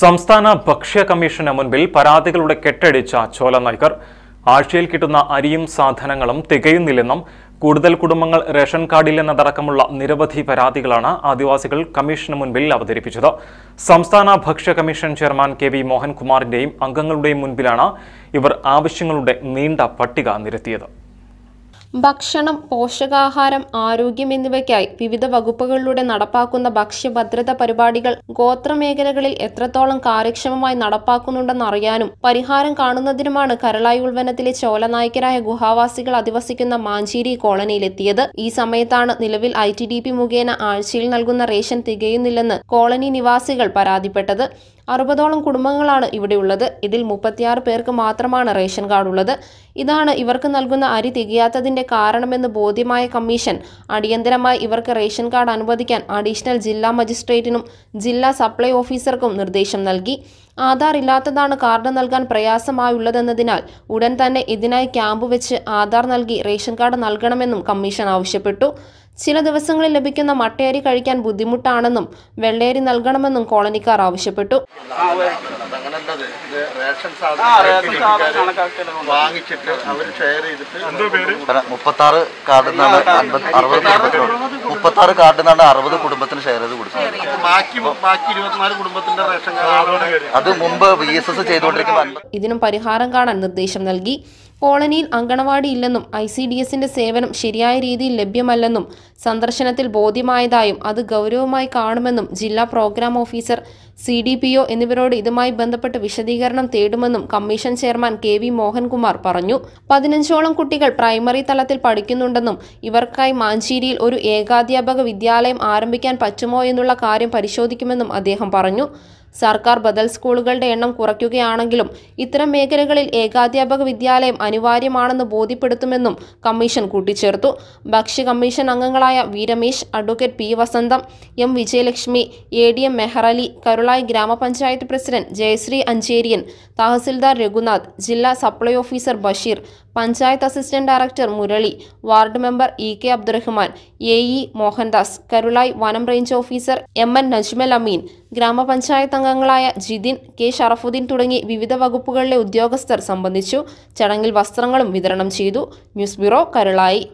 സംസ്ഥാന ഭക്ഷ്യ കമ്മീഷന് മുൻപിൽ പരാതികളുടെ കെട്ടടിച്ച ചോല നായ്ക്കർ ആഴ്ചയിൽ കിട്ടുന്ന അരിയും സാധനങ്ങളും തികയുന്നില്ലെന്നും കൂടുതൽ കുടുംബങ്ങൾ റേഷൻ കാർഡില്ലെന്നതടക്കമുള്ള നിരവധി പരാതികളാണ് ആദിവാസികൾ കമ്മീഷന് മുൻപിൽ അവതരിപ്പിച്ചത് സംസ്ഥാന ഭക്ഷ്യ കമ്മീഷൻ ചെയർമാൻ കെ വി മോഹൻകുമാറിന്റെയും അംഗങ്ങളുടെയും മുൻപിലാണ് ഇവർ ആവശ്യങ്ങളുടെ നീണ്ട പട്ടിക നിരത്തിയത് ഭക്ഷണം പോഷകാഹാരം ആരോഗ്യം എന്നിവയ്ക്കായി വിവിധ വകുപ്പുകളിലൂടെ നടപ്പാക്കുന്ന ഭക്ഷ്യഭദ്രത പരിപാടികൾ ഗോത്രമേഖലകളിൽ എത്രത്തോളം കാര്യക്ഷമമായി നടപ്പാക്കുന്നുണ്ടെന്നറിയാനും പരിഹാരം കാണുന്നതിനുമാണ് കരളായി ഉൾവനത്തിലെ ചോലനായകരായ ഗുഹാവാസികൾ അധിവസിക്കുന്ന മാഞ്ചേരി കോളനിയിലെത്തിയത് ഈ സമയത്താണ് നിലവിൽ ഐ ടി ഡി പി മുഖേന ആഴ്ചയിൽ നൽകുന്ന റേഷൻ തികയുന്നില്ലെന്ന് കോളനി നിവാസികൾ പരാതിപ്പെട്ടത് അറുപതോളം കുടുംബങ്ങളാണ് ഇവിടെയുള്ളത് ഇതിൽ മുപ്പത്തിയാറ് പേർക്ക് മാത്രമാണ് റേഷൻ കാർഡ് ഉള്ളത് ഇതാണ് ഇവർക്ക് നൽകുന്ന അരി തികയാത്തതിന്റെ കാരണമെന്ന് ബോധ്യമായ കമ്മീഷൻ അടിയന്തരമായി ഇവർക്ക് റേഷൻ കാർഡ് അനുവദിക്കാൻ അഡീഷണൽ ജില്ലാ മജിസ്ട്രേറ്റിനും ജില്ലാ സപ്ലൈ ഓഫീസർക്കും നിർദ്ദേശം നൽകി ആധാർ ഇല്ലാത്തതാണ് കാർഡ് നൽകാൻ പ്രയാസമായുള്ളതെന്നതിനാൽ ഉടൻ തന്നെ ഇതിനായി ക്യാമ്പ് വെച്ച് ആധാർ നൽകി റേഷൻ കാർഡ് നൽകണമെന്നും കമ്മീഷൻ ആവശ്യപ്പെട്ടു ചില ദിവസങ്ങളിൽ ലഭിക്കുന്ന മട്ടയരി കഴിക്കാൻ ബുദ്ധിമുട്ടാണെന്നും വെള്ളയരി നൽകണമെന്നും കോളനിക്കാർ ആവശ്യപ്പെട്ടു മുപ്പത്തി ആറ് കാർഡ് മുപ്പത്തി ആറ് കാർഡിനാണ് അറുപത് കുടുംബത്തിന് ഷെയർ ചെയ്ത് കൊടുക്കുന്നത് അത് മുമ്പ് വി എസ് എസ് ചെയ്തുകൊണ്ടിരിക്കുമ്പോൾ ഇതിനും പരിഹാരം കാണാൻ നിർദ്ദേശം നൽകി കോളനിയിൽ അങ്കണവാടി ഇല്ലെന്നും ഐ സി ഡി എസിന്റെ സേവനം ശരിയായ രീതിയിൽ ലഭ്യമല്ലെന്നും സന്ദർശനത്തിൽ ബോധ്യമായതായും അത് ഗൗരവമായി കാണുമെന്നും ജില്ലാ program officer C D P O എന്നിവരോട് ഇതുമായി ബന്ധപ്പെട്ട് വിശദീകരണം തേടുമെന്നും commission chairman K V Mohankumar പറഞ്ഞു പതിനഞ്ചോളം കുട്ടികൾ പ്രൈമറി തലത്തിൽ പഠിക്കുന്നുണ്ടെന്നും ഇവർക്കായി മാഞ്ചേരിയിൽ ഒരു ഏകാധ്യാപക വിദ്യാലയം ആരംഭിക്കാൻ പറ്റുമോ എന്നുള്ള കാര്യം പരിശോധിക്കുമെന്നും അദ്ദേഹം പറഞ്ഞു സർക്കാർ ബദൽ സ്കൂളുകളുടെ എണ്ണം കുറയ്ക്കുകയാണെങ്കിലും ഇത്തരം മേഖലകളിൽ ഏകാധ്യാപക വിദ്യാലയം അനിവാര്യമാണെന്ന് ബോധ്യപ്പെടുത്തുമെന്നും കമ്മീഷൻ കൂട്ടിച്ചേർത്തു ഭക്ഷ്യ കമ്മീഷൻ അംഗങ്ങളായ V Ramesh advocate P Vasantham M Vijayalakshmi A D M Meharali Karulai grama panchayat president Jayasree Ancheriyan tahsildar Raghunath ജില്ലാ supply officer Basheer panchayat assistant director Murali ward member E K Abdurahman A E Mohandas Karulai വനം range officer M N Najmal Ameen grama panchayat അംഗങ്ങളായ ജിതിൻ കെ ഷറഫുദ്ദീൻ തുടങ്ങി വിവിധ വകുപ്പുകളിലെ ഉദ്യോഗസ്ഥർ സംബന്ധിച്ചു ചടങ്ങിൽ വസ്ത്രങ്ങളും വിതരണം ചെയ്തു ന്യൂസ് ബ്യൂറോ കരുളായി